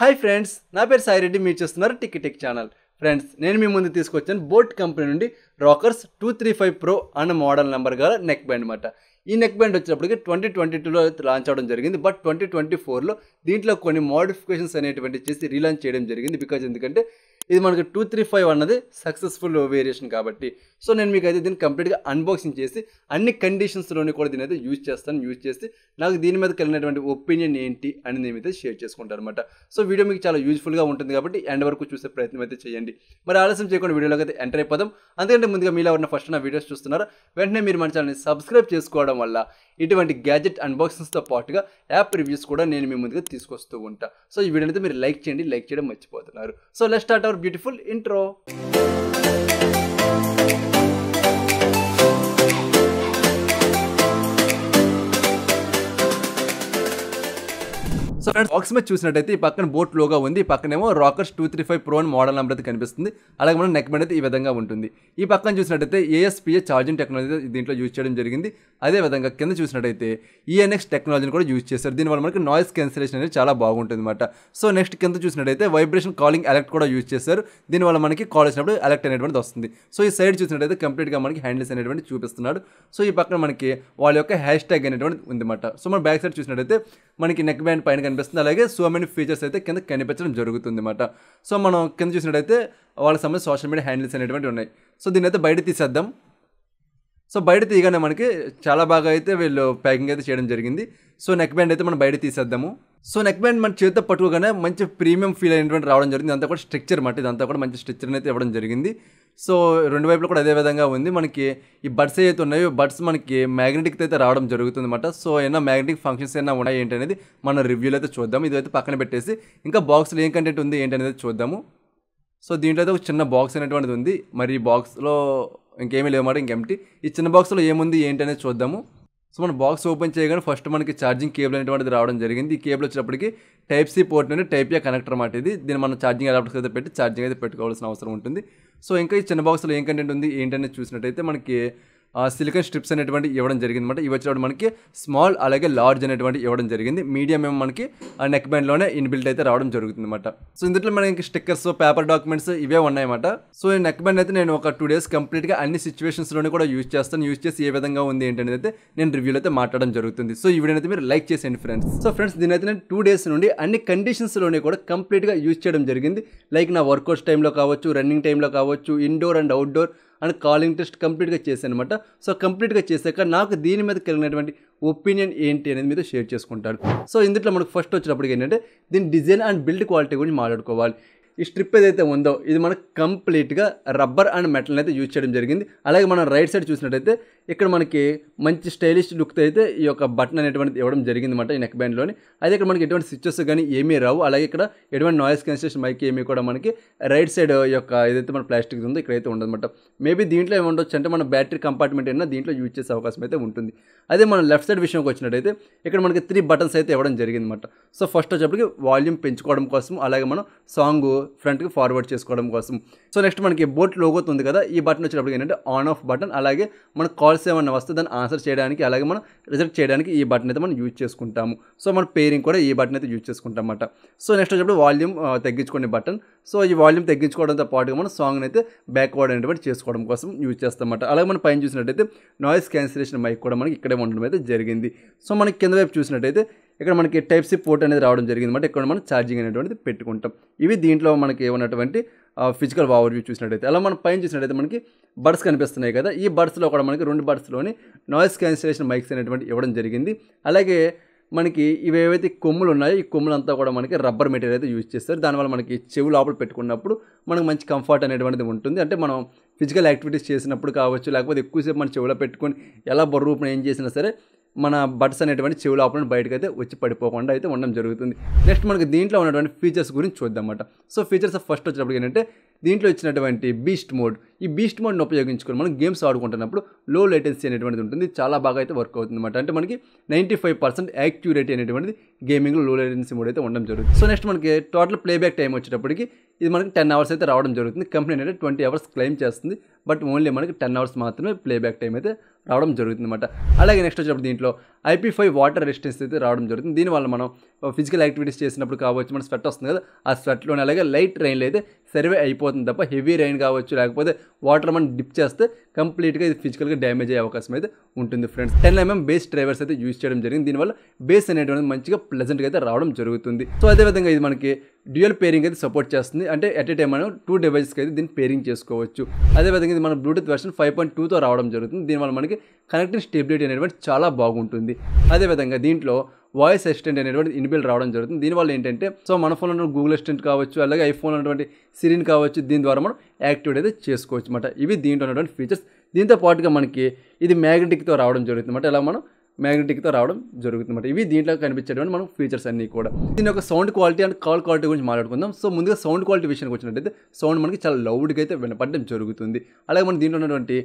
Hi friends నా పేరు సాయి రెడ్డి మీరు చూస్తున్నారు టిక్ టిక్ ఛానల్ ఫ్రెండ్స్ నేను మీ ముందు తీసుకొచ్చాను బోట్ కంపెనీ నుండి Rockerz two three five pro అన్న మోడల్ నెంబర్ గల నెక్ బ్యాండ్ అనమాట ఈ నెక్ బ్యాండ్ వచ్చినప్పటికి ట్వంటీ ట్వంటీ టూలో లాంచ్ అవడం జరిగింది బట్ ట్వంటీ ట్వంటీ ఫోర్లో దీంట్లో కొన్ని మోడిఫికేషన్స్ అనేటువంటి చేసి రీలాంచ్ చేయడం జరిగింది బికాజ్ ఎందుకంటే ఇది మనకు టూ త్రీ ఫైవ్ అన్నది సక్సెస్ఫుల్ వేరియేషన్ కాబట్టి సో నేను మీకు అయితే దీన్ని కంప్లీట్గా అన్బాక్సింగ్ చేసి అన్ని కండిషన్స్లోనే కూడా దీని అయితే యూజ్ చేస్తాను యూజ్ చేసి నాకు దీని మీద కలిగినటువంటి ఒపీనియన్ ఏంటి అని నేను అయితే షేర్ చేసుకుంటాను అనమాట సో వీడియో మీకు చాలా యూజ్ఫుల్గా ఉంటుంది కాబట్టి ఎండ్ వరకు చూసే ప్రయత్నం అయితే చేయండి మరి ఆలస్యం చేయకుండా వీడియోలోకి అయితే ఎంటర్ అయిపోదాం అందుకంటే ముందుగా మీలో ఉన్న ఫస్ట్ నా వీడియోస్ చూస్తున్నారు వెంటనే మీరు మన ఛానల్ని సబ్స్క్రైబ్ చేసుకోవడం వల్ల ఇటువంటి గ్యాజెట్ అన్బాక్సింగ్స్తో పాటుగా యాప్ రివ్యూస్ కూడా నేను మీ ముందుగా తీసుకొస్తూ ఉంటాను సో ఈ వీడియో అయితే మీరు లైక్ చేయండి లైక్ చేయడం మర్చిపోతున్నారు సో లెస్ట్ start our beautiful intro. So friends box మీద చూసినట్టయితే ఈ పక్కన బోట్ లోగా ఉంది ఈ పక్కనేమో Rockerz two three five pro అని మోడల్ నెంబర్ అయితే కనిపిస్తుంది అలాగే మనం నెక్ బెండ్ అయితే ఈ విధంగా ఉంటుంది ఈ పక్కన చూసినట్టయితే ఏఎస్పీఏ ఛార్జింగ్ టెక్నాలజీ దీంట్లో యూజ్ చేయడం జరిగింది అదే విధంగా కింద చూసినట్టయితే ఈఎన్ఎక్స్ e టెక్నాలజీని కూడా యూజ్ చేశారు దీనివల్ల మనకి నాయిస్ క్యాన్సిలేషన్ అనేది చాలా బాగుంటుంది అనమాట సో నెక్స్ట్ కింద చూసినట్టయితే వైబ్రేషన్ కాలింగ్ ఎలక్ట్ కూడా యూజ్ చేశారు దీనివల్ల మనకి కాల్ వచ్చినప్పుడు ఎలక్ట్ అనేటువంటిది వస్తుంది సో ఈ సైడ్ చూసినట్టయితే కంప్లీట్గా మనకి హ్యాండిల్స్ అనేటువంటి చూపిస్తున్నాడు సో ఈ పక్కన మనకి వాళ్ళ యొక్క హ్యాష్ ట్యాగ్ ఉంది అనమాట సో మన బ్యాక్ సైడ్ చూసినట్టయితే మనకి నెక్ బ్యాండ్ పైన కనిపిస్తుంది అలాగే సో మెనీ ఫీచర్స్ అయితే కింద కనిపించడం జరుగుతుంది అనమాట సో మనం కింద చూసినట్టయితే వాళ్ళకి సంబంధించి సోషల్ మీడియా హ్యాండిల్స్ అనేటువంటి ఉన్నాయి సో దీని అయితే బయట తీసేద్దాం సో బయట తీయగానే మనకి చాలా బాగా అయితే వీళ్ళు ప్యాకింగ్ అయితే చేయడం జరిగింది సో నెక్ బ్యాండ్ అయితే మనం బయట తీసేద్దాము సో నెక్ బ్యాండ్ మన చేతితో పట్టుకోగానే మంచి ప్రీమియం ఫీల్ అయినటువంటి రావడం జరిగింది అంతా కూడా స్ట్రక్చర్ మట్టి ఇదంతా కూడా మంచి స్ట్రక్చర్ అయితే ఇవ్వడం జరిగింది సో రెండు వైపులు కూడా అదే విధంగా ఉంది మనకి ఈ బడ్స్ ఏవైతే ఉన్నాయో బడ్స్ మనకి మ్యాగ్నెటిక్ అయితే రావడం జరుగుతుంది అనమాట సో ఏమైనా మ్యాగ్నెటిక్ ఫంక్షన్స్ ఏమైనా ఉన్నాయి ఏంటి అనేది మన రివ్యూలు అయితే చూద్దాం ఇదైతే పక్కన పెట్టేసి ఇంకా బాక్స్లో ఏం కంటెంట్ ఉంది ఏంటి అనేది చూద్దాము సో దీంట్లో అయితే ఒక చిన్న బాక్స్ అనేటువంటిది ఉంది మరి ఈ బాక్స్లో ఇంకేమీ లేవన్నమాట ఇంకెంటి ఈ చిన్న బాక్స్లో ఏముంది ఏంటి అనేది చూద్దాము సో మనం బాక్స్ ఓపెన్ చేయగానే ఫస్ట్ మనకి ఛార్జింగ్ కేబుల్ అనేటువంటిది రావడం జరిగింది ఈ కేబుల్ వచ్చేటప్పటికి టైప్ సి పోర్ట్ నుండి టైప్ ఏ కనెక్టర్ అన్నమాట ఇది దీన్ని మనం ఛార్జింగ్ అడాప్టర్స్ అయితే పెట్టి ఛార్జింగ్ అయితే పెట్టుకోవాల్సిన అవసరం ఉంటుంది సో ఇంకా ఈ చిన్న బాక్స్లో ఏం కంటెంట్ ఉంది ఏంటనేది చూసినట్టయితే మనకి సిలికన్ స్ట్రిప్స్ అనేటువంటి ఇవ్వడం జరిగింది అనమాట ఇవి వచ్చినప్పుడు మనకి స్మాల్ అలాగే లార్జ్ అనేటువంటి ఇవ్వడం జరిగింది మీడియం ఏమో మనకి నెక్ బ్యాండ్లోనే ఇన్బిల్ట్ అయితే రావడం జరుగుతుంది అనమాట సో ఇందులో మనకి స్టిక్కర్స్ పేపర్ డాక్యుమెంట్స్ ఇవే ఉన్నాయన్నమాట సో ఈ నెక్ బ్యాండ్ అయితే నేను ఒక టూ డేస్ కంప్లీట్గా అన్ని సిచ్యువేషన్స్లోనే కూడా యూజ్ చేస్తాను యూజ్ చేసి ఏ విధంగా ఉంది ఏంటనేది అయితే నేను రివ్యూలో అయితే మాట్లాడడం జరుగుతుంది సో ఈ వీడియో అయితే మీరు లైక్ చేసేయండి ఫ్రెండ్స్ సో ఫ్రెండ్స్ దీని అయితే నేను టూ డేస్ నుండి అన్ని కండిషన్స్లోనే కూడా కంప్లీట్గా యూజ్ చేయడం జరిగింది లైక్ నా వర్కౌట్స్ టైంలో కావచ్చు రన్నింగ్ టైంలో కావచ్చు indoor and outdoor and calling test కంప్లీట్గా చేశాను అనమాట సో కంప్లీట్గా చేశాక నాకు దీని మీద కలిగినటువంటి ఒపీనియన్ ఏంటి అనేది మీద షేర్ చేసుకుంటాను సో ఇందులో మనకు ఫస్ట్ వచ్చినప్పటికి ఏంటంటే దీని డిజైన్ అండ్ బిల్డ్ క్వాలిటీ గురించి మాట్లాడుకోవాలి ఈ స్ట్రిప్ ఏదైతే ఉందో ఇది మనకు కంప్లీట్గా రబ్బర్ అండ్ మెటల్ని అయితే యూజ్ చేయడం జరిగింది అలాగే మనం రైట్ సైడ్ చూసినట్టయితే ఇక్కడ మనకి మంచి స్టైలిష్ లుక్ అయితే ఈ యొక్క బటన్ అనేటువంటిది ఇవ్వడం జరిగింది అనమాట ఈ నెక్ బ్యాండ్లోని అయితే ఇక్కడ మనకి ఎటువంటి స్విచ్చెస్ కానీ ఏమీ రావు అలాగే ఇక్కడ ఎటువంటి నాయిస్ కన్స్ట్రక్షన్ మైక్ ఏమీ కూడా మనకి రైట్ సైడ్ యొక్క ఏదైతే మన ప్లాస్టిక్ ఉందో ఇక్కడైతే ఉండదన్నమాట మేబీ దీంట్లో ఏముండొచ్చు అంటే మన బ్యాటరీ కంపార్ట్మెంట్ అయినా దీంట్లో యూజ్ చేసే అవకాశం అయితే ఉంటుంది అదే మన లెఫ్ట్ సైడ్ విషయంకి వచ్చినట్టయితే ఇక్కడ మనకి త్రీ బటన్స్ అయితే ఇవ్వడం జరిగింది అనమాట సో ఫస్ట్ వచ్చేప్పటికి వాల్యూమ్ పెంచుకోవడం కోసం అలాగే మనం సాంగ్ ఫ్రంట్కి ఫార్వర్డ్ చేసుకోవడం కోసం సో నెక్స్ట్ మనకి బోట్ లోగోతుంది కదా ఈ బటన్ వచ్చేటప్పటికి ఏంటంటే ఆన్ ఆఫ్ బటన్ అలాగే మన కాల్ కాల్స్ ఏమన్నా వస్తే దాన్ని ఆన్సర్ చేయడానికి అలాగే మనం రిజెక్ట్ చేయడానికి ఈ బటన్ అయితే మనం యూజ్ చేసుకుంటాము సో మన పేరింగ్ కూడా ఈ బటన్ అయితే యూజ్ చేసుకుంటాం అన్నమాట సో నెక్స్ట్ వచ్చినప్పుడు వాల్యూమ్ తగ్గించుకునే బటన్ సో ఈ వాల్యూమ్ తగ్గించుకోవడంతో పాటుగా మనం సాంగ్ అయితే బ్యాక్వర్డ్ అనేటువంటి చేసుకోవడం కోసం యూజ్ చేస్తామన్నమాట అలాగే మనం పైన చూసినట్టయితే నాయిస్ క్యాన్సిలేషన్ మైక్ కూడా మనకి ఇక్కడే ఉండడం అయితే జరిగింది సో మనకి కింద వైపు చూసినట్టయితే ఇక్కడ మనకి టైప్ సి పోర్ట్ అనేది రావడం జరిగింది అన్నమాట ఇక్కడ మనం ఛార్జింగ్ అనేటువంటిది పెట్టుకుంటాం ఇవి దీంట్లో మనకి ఉన్నటువంటి ఫిజికల్ ఓవర్ వ్యూ చూసినట్టయితే అలా మనం పైన చూసినట్టయితే మనకి బడ్స్ కనిపిస్తున్నాయి కదా ఈ బడ్స్లో కూడా మనకి రెండు బడ్స్లోని నాయిస్ క్యాన్సిలేషన్ మైక్స్ అనేటువంటి ఇవ్వడం జరిగింది అలాగే మనకి ఇవి ఏవైతే కొమ్ములు ఉన్నాయో ఈ కొమ్ములంతా కూడా మనకి రబ్బర్ మెటీరియల్ అయితే యూజ్ చేస్తారు దానివల్ల మనకి చెవి లోపల పెట్టుకున్నప్పుడు మనకు మంచి కంఫర్ట్ అనేటువంటిది ఉంటుంది అంటే మనం ఫిజికల్ యాక్టివిటీస్ చేసినప్పుడు కావచ్చు లేకపోతే ఎక్కువసేపు మన చెవులో పెట్టుకొని ఎలా బొర్రూపణ ఏం చేసినా సరే మన బట్స్ అనేటువంటి చెవి లోపల బయటకు అయితే వచ్చి పడిపోకుండా అయితే ఉండడం జరుగుతుంది నెక్స్ట్ మనకి దీంట్లో ఉన్నటువంటి ఫీచర్స్ గురించి చూద్దాం సో ఫీచర్స్ ఫస్ట్ వచ్చినప్పుడు ఏంటంటే దీంట్లో ఇచ్చినటువంటి బీస్ట్ మోడ్ ఈ బీస్ట్ మోడ్ని ఉపయోగించుకొని మనం గేమ్స్ ఆడుకుంటున్నప్పుడు లో లేటెన్సీ అనేటువంటిది ఉంటుంది చాలా బాగా అయితే వర్క్ అవుతుంది అనమాట అంటే మనకి నైంటీ ఫైవ్ పర్సెంట్ అనేటువంటిది గేమింగ్లో లో లేటెన్సీ మోడ్ అయితే ఉండడం జరుగుతుంది సో నెక్స్ట్ మనకి టోటల్ ప్లేబ్యాక్ టైం వచ్చేటప్పటికి ఇది మనకి టెన్ అవర్స్ అయితే రావడం జరుగుతుంది కంపెనీ అనేది ట్వంటీ అవర్స్ క్లెయిమ్ చేస్తుంది బట్ ఓన్లీ మనకి టెన్ అవర్స్ మాత్రమే ప్లేబ్యాక్ టైం అయితే రావడం జరుగుతుంది అనమాట అలాగే నెక్స్ట్ వచ్చేటప్పుడు దీంట్లో ఐపీ ఫైవ్ వాటర్ రెసిస్టెన్స్ అయితే రావడం జరుగుతుంది దీనివల్ల మనం ఫిజికల్ uh, యాక్టివిటీస్ చేసినప్పుడు కావచ్చు మన స్వెట్ వస్తుంది కదా ఆ స్వెట్లోనే అలాగే లైట్ రైన్లు అయితే సర్వే అయిపోతుంది తప్ప హెవీ రైన్ కావచ్చు లేకపోతే వాటర్ మనం డిప్ చేస్తే కంప్లీట్గా ఇది ఫిజికల్గా డ్యామేజ్ అయ్యే అవకాశం అయితే ఉంటుంది friends ten mm bass drivers అయితే యూజ్ చేయడం జరిగింది దీనివల్ల బేస్ అనేటువంటి మంచిగా ప్లెజెంట్గా అయితే రావడం జరుగుతుంది సో అదేవిధంగా ఇది మనకి డ్యూయల్ పేరింగ్ అయితే సపోర్ట్ చేస్తుంది అంటే ఎట్ ఏ టైం మనం టూ డివైజెస్కి అయితే దీన్ని పేరింగ్ చేసుకోవచ్చు అదేవిధంగా ఇది మన బ్లూటూత్ వెర్షన్ ఫైవ్ పాయింట్ టూతో రావడం జరుగుతుంది దీనివల్ల మనకి కనెక్టింగ్ స్టెబిలిటీ అనేటువంటి చాలా బాగుంటుంది అదేవిధంగా దీంట్లో వాయిస్ అసిస్టెంట్ అనేటువంటి ఇన్బిల్డ్ రావడం జరుగుతుంది దీనివల్ల ఏంటంటే సో మన ఉన్న గూగుల్ అసిస్టెంట్ కావచ్చు అలాగే ఐఫోన్ ఉన్నటువంటి సిరిన్ కావచ్చు దీని ద్వారా మనం యాక్టివేట్ అయితే చేసుకోవచ్చు అన్నమాట ఇవి దీంట్లో ఉన్నటువంటి ఫీచర్స్ దీంతో పాటుగా మనకి ఇది మ్యాగ్నెటిక్తో రావడం జరుగుతుంది అన్నమాట ఇలా మనం మ్యాగ్నెటిక్తో రావడం జరుగుతుందన్నమాట ఇవి దీంట్లో కనిపించేటువంటి మనం ఫీచర్స్ అన్నీ కూడా దీని యొక్క sound quality and call quality గురించి మాట్లాడుకుందాం సో ముందుగా సౌండ్ క్వాలిటీ విషయానికి వచ్చినట్టయితే సౌండ్ మనకి చాలా లౌడ్గా అయితే వినపడడం జరుగుతుంది అలాగే మనం దీంట్లో ఉన్నటువంటి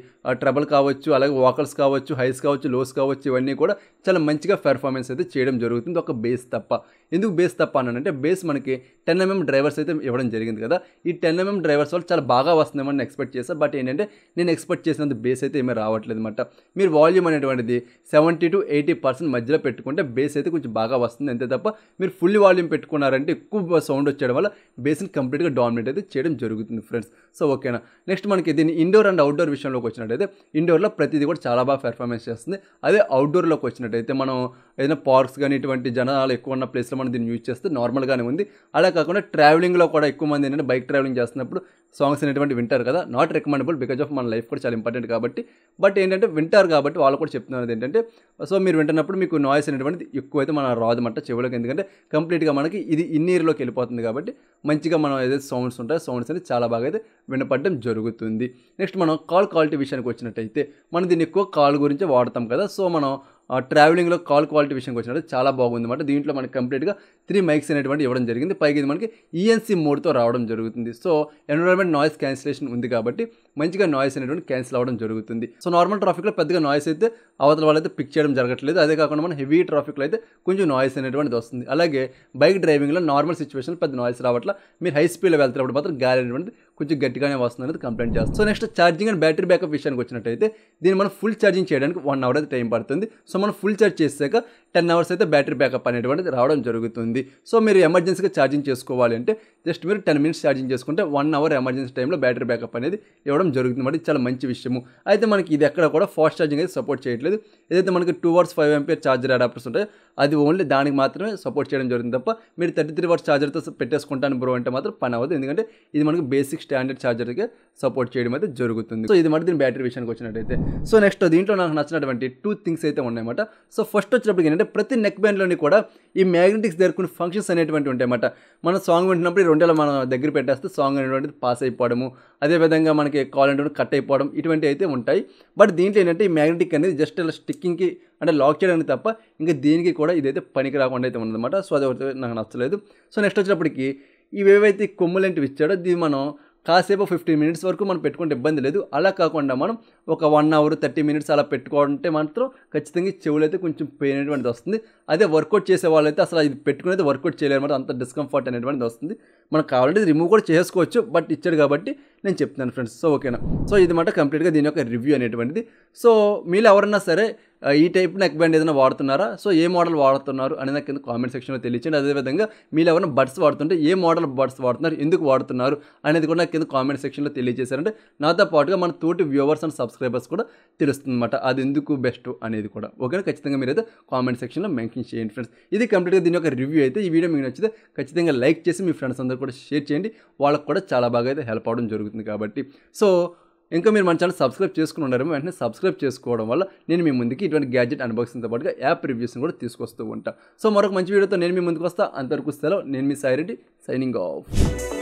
ట్రబుల్ కావచ్చు అలాగే వాకల్స్ కావచ్చు హైస్ కావచ్చు లోస్ కావచ్చు ఇవన్నీ కూడా చాలా మంచిగా పెర్ఫార్మెన్స్ అయితే చేయడం జరుగుతుంది ఒక బేస్ తప్ప ఎందుకు బేస్ తప్ప అని అంటే బేస్ మనకి టెన్ ఎంఎం డ్రైవర్స్ అయితే ఇవ్వడం జరిగింది కదా ఈ టెన్ ఎంఎం డ్రైవర్స్ వల్ల చాలా బాగా వస్తుందేమని ఎక్స్పెక్ట్ చేస్తాను బట్ ఏంటంటే నేను ఎక్స్పెక్ట్ చేసినంత బేస్ అయితే ఏమీ రావట్లేదు అనమాట మీరు వాల్యూమ్ అనేటువంటిది సెవెంటీ టు ఎయిటీ పర్సెంట్ మధ్యలో పెట్టుకుంటే బేస్ అయితే కొంచెం బాగా వస్తుంది అంతే తప్ప మీరు ఫుల్ వాల్యూమ్ పెట్టుకున్నారంటే ఎక్కువ సౌండ్ వచ్చేయడం వల్ల బేస్ని కంప్లీట్గా డామినేట్ అయితే చేయడం జరుగుతుంది ఫ్రెండ్స్ సో ఓకేనా నెక్స్ట్ మనకి దీన్ని ఇండోర్ అండ్ అవుట్డోర్ విషయంలోకి వచ్చినట్టయితే ఇండోర్లో ప్రతిదీ కూడా చాలా బాగా పెర్ఫార్మెన్స్ చేస్తుంది అదే అవుట్డోర్లోకి వచ్చినట్టయితే మనం ఏదైనా పార్క్స్ కానీ ఇటువంటి జనాలు ఎక్కువ ఉన్న ప్లేస్లో మనం దీన్ని యూజ్ చేస్తే నార్మల్గానే ఉంది అలా కాకుండా ట్రావెలింగ్లో కూడా ఎక్కువ మంది ఏంటంటే బైక్ ట్రావెలింగ్ చేస్తున్నప్పుడు సాంగ్స్ అనేటువంటి వింటారు కదా నాట్ రికమెండబుల్ బికాజ్ ఆఫ్ మన లైఫ్ కూడా చాలా ఇంపార్టెంట్ కాబట్టి బట్ ఏంటంటే వింటారు కాబట్టి వాళ్ళు కూడా చెప్తున్నది ఏంటంటే సో మీరు వింటున్నప్పుడు మీకు నాయిస్ అనేటువంటిది ఎక్కువ అయితే మనం రాదన్నమాట చెవులకు ఎందుకంటే కంప్లీట్గా మనకి ఇది ఇయర్లోకి వెళ్ళిపోతుంది కాబట్టి మంచిగా మనం ఏదైతే సౌండ్స్ ఉంటాయో సౌండ్స్ అనేది చాలా బాగా అయితే వినపడడం జరుగుతుంది నెక్స్ట్ మనం కాల్ క్వాలిటీ విషయానికి వచ్చినట్టయితే మనం దీన్ని ఎక్కువ కాల్ గురించి వాడతాం కదా సో మనం ట్రావెలింగ్లో కాల్ క్వాలిటీ విషయంకి వచ్చినట్టు చాలా బాగుంది అనమాట దీంట్లో మనకి కంప్లీట్గా త్రీ మైక్స్ అనేటువంటి ఇవ్వడం జరిగింది పైకి ఇది మనకి ఈఎన్సీ e మోడ్తో రావడం జరుగుతుంది సో ఎన్విరాన్మెంట్ నాయిస్ క్యాన్సిలేషన్ ఉంది కాబట్టి మంచిగా నాయిస్ అనేటువంటి క్యాన్సిల్ అవ్వడం జరుగుతుంది సో నార్మల్ ట్రాఫిక్లో పెద్దగా నాయిస్ అయితే అవతల వాళ్ళైతే పిక్ చేయడం జరగట్లేదు అదే కాకుండా మనం హెవీ ట్రాఫిక్లో అయితే కొంచెం నాయిస్ అనేటువంటిది వస్తుంది అలాగే బైక్ డ్రైవింగ్లో నార్మల్ సిచ్యువేషన్లో పెద్ద నాయిస్ రావట్ల మీరు హై స్పీడ్లో వెళ్తున్నప్పుడు మాత్రం గాలి అనేటువంటిది కొంచెం గట్టిగానే వస్తుంది అనేది కంప్లైంట్ చేస్తాం so next charging and battery backup విషయానికి వచ్చినట్టయితే దీన్ని మనం ఫుల్ ఛార్జింగ్ చేయడానికి వన్ అవర్ అయితే టైం పడుతుంది సో మనం ఫుల్ ఛార్జ్ చేసాక టెన్ అవర్స్ అయితే బ్యాటరీ బ్యాకప్ అనేటువంటిది రావడం జరుగుతుంది సో మీరు ఎమర్జెన్సీగా ఛార్జింగ్ చేసుకోవాలి అంటే జస్ట్ మీరు టెన్ మినిట్స్ ఛార్జింగ్ చేసుకుంటే వన్ అవర్ ఎమర్జెన్సీ టైంలో బ్యాటరీ బ్యాకప్ అనేది ఇవ్వడం జరుగుతుంది అంటే చాలా మంచి విషయము అయితే మనకి ఇది ఎక్కడ కూడా ఫాస్ట్ ఛార్జింగ్ అయితే సపోర్ట్ చేయట్లేదు ఏదైతే మనకి two hours five ampere charger adapters ఉంటాయో అది ఓన్లీ దానికి మాత్రమే సపోర్ట్ చేయడం జరుగుతుంది తప్ప మీరు థర్టీ త్రీ అవర్స్ ఛార్జర్తో పెట్టేసుకుంటాను బ్రో అంటే మాత్రం పని అవ్వదు ఎందుకంటే ఇది మనకి బేసిక్ స్టాండర్డ్ ఛార్జర్గా సపోర్ట్ చేయడం అయితే జరుగుతుంది సో ఇది మరి దీని బ్యాటరీ విషయానికి వచ్చినట్టయితే సో నెక్స్ట్ దీంట్లో నాకు నచ్చినటువంటి టూ థింగ్స్ అయితే ఉన్నాయన్నమాట సో ఫస్ట్ వచ్చినప్పుడు ఏంటంటే ఎందుకంటే ప్రతి నెక్ బ్యాండ్లోని కూడా ఈ మ్యాగ్నెటిక్స్ దగ్గర ఫంక్షన్స్ అనేటువంటి ఉంటాయన్నమాట మనం సాంగ్ వింటున్నప్పుడు ఈ రెండేళ్ళ మనం దగ్గర పెట్టేస్తే సాంగ్ అనేటువంటిది పాస్ అయిపోవడము అదేవిధంగా మనకి కాల్ అనేటువంటి కట్ అయిపోవడం ఇటువంటి అయితే ఉంటాయి బట్ దీంట్లో ఏంటంటే ఈ మ్యాగ్నెటిక్ అనేది జస్ట్ అలా స్టిక్కింగ్కి అంటే లాక్ చేయడానికి తప్ప ఇంకా దీనికి కూడా ఇదైతే పనికి రాకుండా అయితే ఉందన్నమాట సో అదే నాకు నచ్చలేదు సో నెక్స్ట్ వచ్చినప్పటికి కొమ్ములు కొమ్ములంటివి ఇచ్చాడో దీన్ని మనం కాసేపు ఫిఫ్టీన్ మినిట్స్ వరకు మనం పెట్టుకుంటే ఇబ్బంది లేదు అలా కాకుండా మనం ఒక వన్ అవర్ థర్టీ మినిట్స్ అలా పెట్టుకోవాలంటే మాత్రం ఖచ్చితంగా చెవులు అయితే కొంచెం పెయిన్ అనేటువంటిది వస్తుంది అదే వర్కౌట్ చేసే వాళ్ళైతే అసలు ఇది పెట్టుకునేది వర్కౌట్ చేయలేరు అంత డిస్కంఫర్ట్ అనేటువంటిది వస్తుంది మనకు కావాలంటే రిమూవ్ కూడా చేసుకోవచ్చు బట్ ఇచ్చాడు కాబట్టి నేను చెప్తున్నాను ఫ్రెండ్స్ సో ఓకేనా సో ఇది మాట కంప్లీట్గా దీని యొక్క రివ్యూ అనేటువంటిది సో మీరు ఎవరన్నా సరే ఈ టైప్ నెక్ బ్యాండ్ ఏదైనా వాడుతున్నారా సో ఏ మోడల్ వాడుతున్నారు అనేది నాకు కింద కామెంట్ సెక్షన్లో తెలియచండి అదేవిధంగా మీరు ఎవరైనా బడ్స్ వాడుతుంటే ఏ మోడల్ బడ్స్ వాడుతున్నారు ఎందుకు వాడుతున్నారు అనేది కూడా నాకు కింద కామెంట్ సెక్షన్లో తెలియజేశారంటే నాతో పాటుగా మన తోటి వ్యూవర్స్ అండ్ సబ్స్క్రైబర్స్ కూడా తెలుస్తుందన్నమాట అది ఎందుకు బెస్ట్ అనేది కూడా ఓకేనా ఖచ్చితంగా మీరు అయితే కామెంట్ సెక్షన్లో మెన్షన్ చేయండి ఫ్రెండ్స్ ఇది కంప్లీట్గా దీని యొక్క రివ్యూ అయితే ఈ వీడియో మీకు నచ్చితే ఖచ్చితంగా లైక్ చేసి మీ ఫ్రెండ్స్ అందరూ కూడా షేర్ చేయండి వాళ్ళకు కూడా చాలా బాగా అయితే హెల్ప్ అవడం జరుగుతుంది కాబట్టి సో ఇంకా మీరు మన ఛానల్ సబ్స్క్రైబ్ చేసుకుని ఉండరు వెంటనే సబ్స్క్రైబ్ చేసుకోవడం వల్ల నేను మీ ముందుకి ఇటువంటి గ్యాడ్జెట్ అన్బాక్సింగ్తో పాటుగా యాప్ రివ్యూస్ని కూడా తీసుకొస్తూ ఉంటాను సో మరొక మంచి వీడియోతో నేను మీ ముందుకు వస్తాను అంతవరకు సెలవు నేను మీ సైరెడ్డి సైనింగ్ ఆఫ్